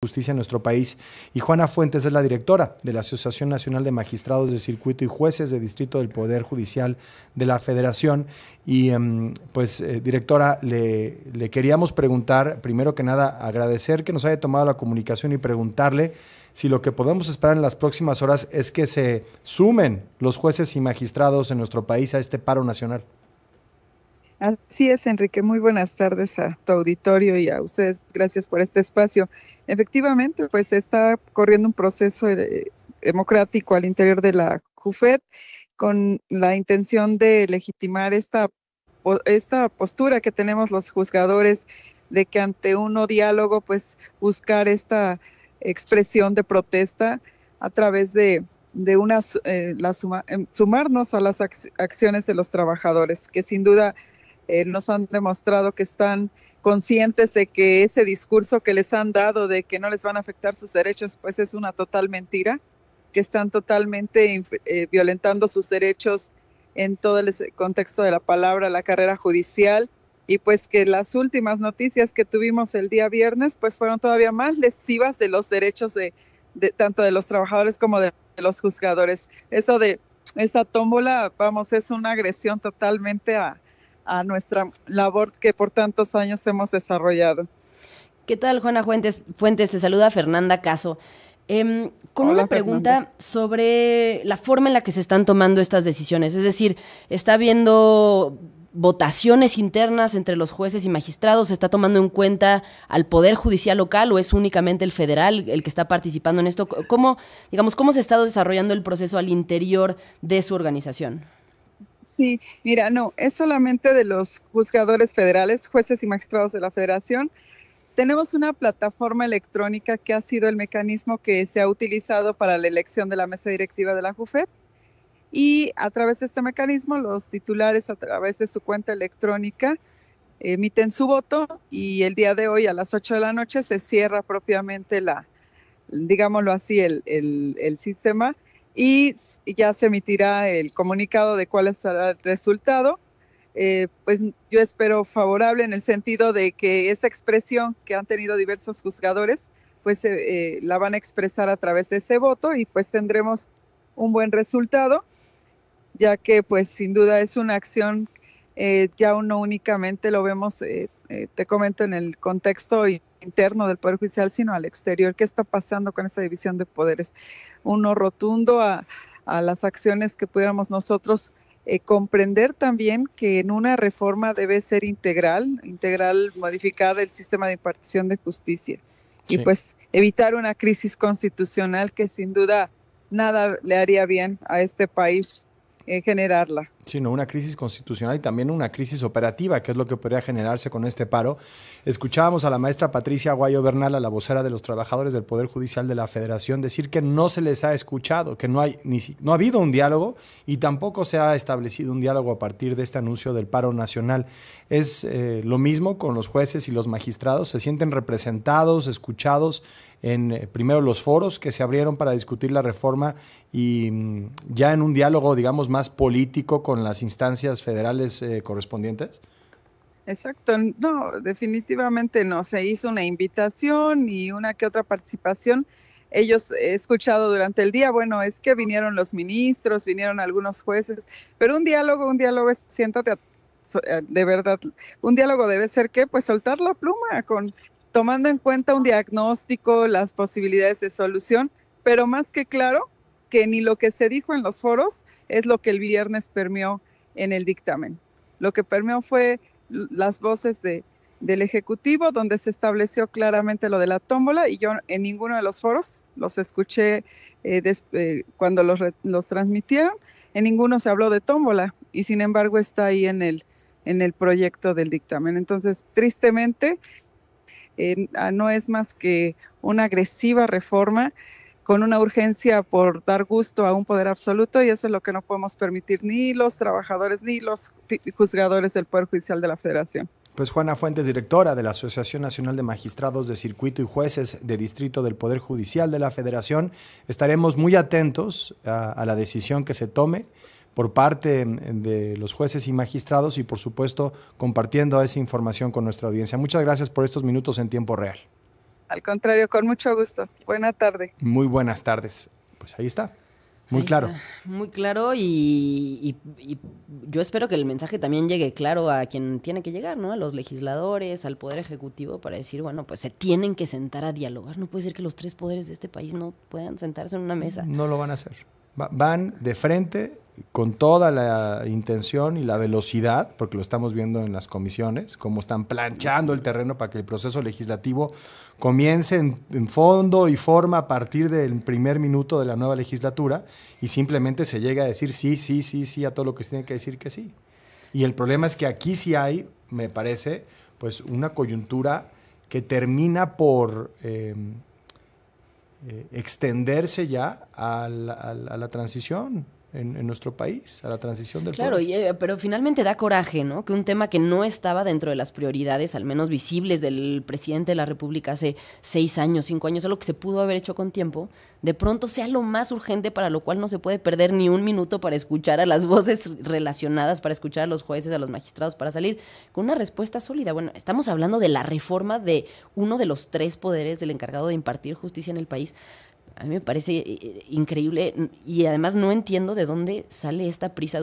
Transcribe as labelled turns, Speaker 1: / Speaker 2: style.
Speaker 1: Justicia en nuestro país. Y Juana Fuentes es la directora de la Asociación Nacional de Magistrados de Circuito y Jueces de Distrito del Poder Judicial de la Federación. Y em, pues, eh, directora, le queríamos preguntar, primero que nada, agradecer que nos haya tomado la comunicación y preguntarle si lo que podemos esperar en las próximas horas es que se sumen los jueces y magistrados en nuestro país a este paro nacional.
Speaker 2: Así es, Enrique. Muy buenas tardes a tu auditorio y a ustedes. Gracias por este espacio. Efectivamente, pues está corriendo un proceso eh, democrático al interior de la JUFET con la intención de legitimar esta, esta postura que tenemos los juzgadores de que ante uno diálogo, pues buscar esta expresión de protesta a través de, de una, eh, eh, sumarnos a las acciones de los trabajadores, que sin duda eh, nos han demostrado que están conscientes de que ese discurso que les han dado de que no les van a afectar sus derechos, pues es una total mentira, que están totalmente eh, violentando sus derechos en todo el contexto de la palabra, la carrera judicial, y pues que las últimas noticias que tuvimos el día viernes, pues fueron todavía más lesivas de los derechos de, tanto de los trabajadores como de, de los juzgadores. Eso de esa tómbola, vamos, es una agresión totalmente a, a nuestra labor que por tantos años hemos desarrollado. ¿Qué tal, Juana Fuentes? Fuentes te saluda
Speaker 3: Fernanda Caso. Em, con una pregunta sobre la forma en la que se están tomando estas decisiones. Es decir, está habiendo votaciones internas entre los jueces y magistrados? ¿Se está tomando en cuenta al Poder Judicial local o es únicamente el federal el que está participando en esto? ¿Cómo, digamos, cómo se ha estado desarrollando el proceso al interior
Speaker 2: de su organización? Sí, mira, no, es solamente de los juzgadores federales, jueces y magistrados de la federación. Tenemos una plataforma electrónica que ha sido el mecanismo que se ha utilizado para la elección de la mesa directiva de la JUFED. y a través de este mecanismo los titulares a través de su cuenta electrónica emiten su voto y el día de hoy a las 8 de la noche se cierra propiamente la, digámoslo así, el sistema y ya se emitirá el comunicado de cuál será el resultado. Eh, pues yo espero favorable en el sentido de que esa expresión que han tenido diversos juzgadores, pues eh, eh, la van a expresar a través de ese voto y pues tendremos un buen resultado, ya que pues sin duda es una acción, ya uno únicamente lo vemos, te comento, en el contexto y interno del Poder Judicial, sino al exterior. ¿Qué está pasando con esta división de poderes? Uno rotundo a, las acciones que pudiéramos nosotros eh, comprender también que en una reforma debe ser integral, integral modificar el sistema de impartición de justicia y pues evitar una crisis constitucional que sin duda nada le haría bien a este país eh, generarla
Speaker 1: sino una crisis constitucional y también una crisis operativa, que es lo que podría generarse con este paro. Escuchábamos a la maestra Patricia Guayo Bernal, a la vocera de los trabajadores del Poder Judicial de la Federación, decir que no se les ha escuchado, que no, hay, ni, no ha habido un diálogo y tampoco se ha establecido un diálogo a partir de este anuncio del paro nacional. Es eh, lo mismo con los jueces y los magistrados, se sienten representados, escuchados en eh, primero los foros que se abrieron para discutir la reforma y mm, ya en un diálogo, digamos, más político con las instancias federales eh, correspondientes?
Speaker 2: Exacto, no, definitivamente no. Se hizo una invitación y una que otra participación. Ellos he escuchado durante el día, bueno, es que vinieron los ministros, vinieron algunos jueces, pero un diálogo, un diálogo es siéntate eh, de verdad, un diálogo debe ser que pues soltar la pluma con tomando en cuenta un diagnóstico, las posibilidades de solución, pero más que claro, que ni lo que se dijo en los foros es lo que el viernes permeó en el dictamen. Lo que permeó fue las voces del Ejecutivo, donde se estableció claramente lo de la tómbola y yo en ninguno de los foros los escuché eh, eh, cuando los, los, transmitieron, en ninguno se habló de tómbola y sin embargo está ahí en el, en el proyecto del dictamen. Entonces, tristemente, ah, no es más que una agresiva reforma con una urgencia por dar gusto a un poder absoluto y eso es lo que no podemos permitir ni los trabajadores ni los juzgadores del Poder Judicial de la Federación.
Speaker 1: Pues Juana Fuentes, directora de la Asociación Nacional de Magistrados de Circuito y Jueces de Distrito del Poder Judicial de la Federación, estaremos muy atentos a, la decisión que se tome por parte de los jueces y magistrados y por supuesto compartiendo esa información con nuestra audiencia. Muchas gracias por estos minutos en tiempo real. Al
Speaker 2: contrario, con mucho gusto. Buena tarde.
Speaker 1: Muy buenas tardes. Pues ahí está. Muy claro.
Speaker 2: Muy claro
Speaker 3: y, yo espero que el mensaje también llegue claro a quien tiene que llegar, ¿no? A los legisladores, al Poder Ejecutivo, para decir, bueno, pues se tienen que sentar a dialogar. No puede ser que los tres poderes de este país no puedan sentarse en una mesa.
Speaker 1: No lo van a hacer. van de frente con toda la intención y la velocidad, porque lo estamos viendo en las comisiones, cómo están planchando el terreno para que el proceso legislativo comience en, fondo y forma a partir del primer minuto de la nueva legislatura y simplemente se llega a decir sí, sí, sí, sí a todo lo que se tiene que decir que sí. Y el problema es que aquí sí hay, me parece, pues una coyuntura que termina por... Em, eh, extenderse ya a la transición en, nuestro país, a la transición del Claro,
Speaker 3: eh, pero finalmente da coraje, ¿no? Que un tema que no estaba dentro de las prioridades, al menos visibles, del presidente de la República hace seis años, cinco años, algo que se pudo haber hecho con tiempo, de pronto sea lo más urgente para lo cual no se puede perder ni un minuto para escuchar a las voces relacionadas, para escuchar a los jueces, a los magistrados, para salir con una respuesta sólida. Bueno, estamos hablando de la reforma de uno de los tres poderes del encargado de impartir justicia en el país a mí me parece eh, increíble y además no entiendo de dónde sale esta prisa